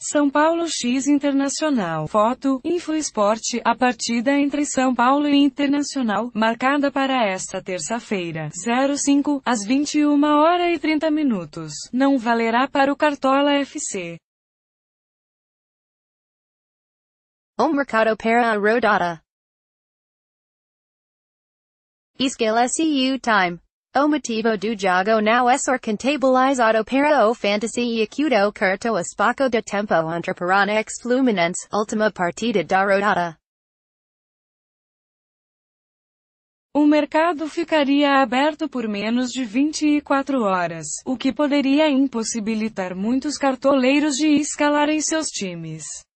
São Paulo X Internacional. Foto, InfoEsporte, a partida entre São Paulo e Internacional, marcada para esta terça-feira, 05, às 21 horas e 30 minutos. Não valerá para o Cartola FC. O mercado para a rodada. Esquece o time. O motivo do jogo não é ser contabilizado para o fantasy e acudo curto espaco de tempo entre Pirana ex Fluminense, última partida da rodada. O mercado ficaria aberto por menos de 24 horas, o que poderia impossibilitar muitos cartoleiros de escalarem seus times.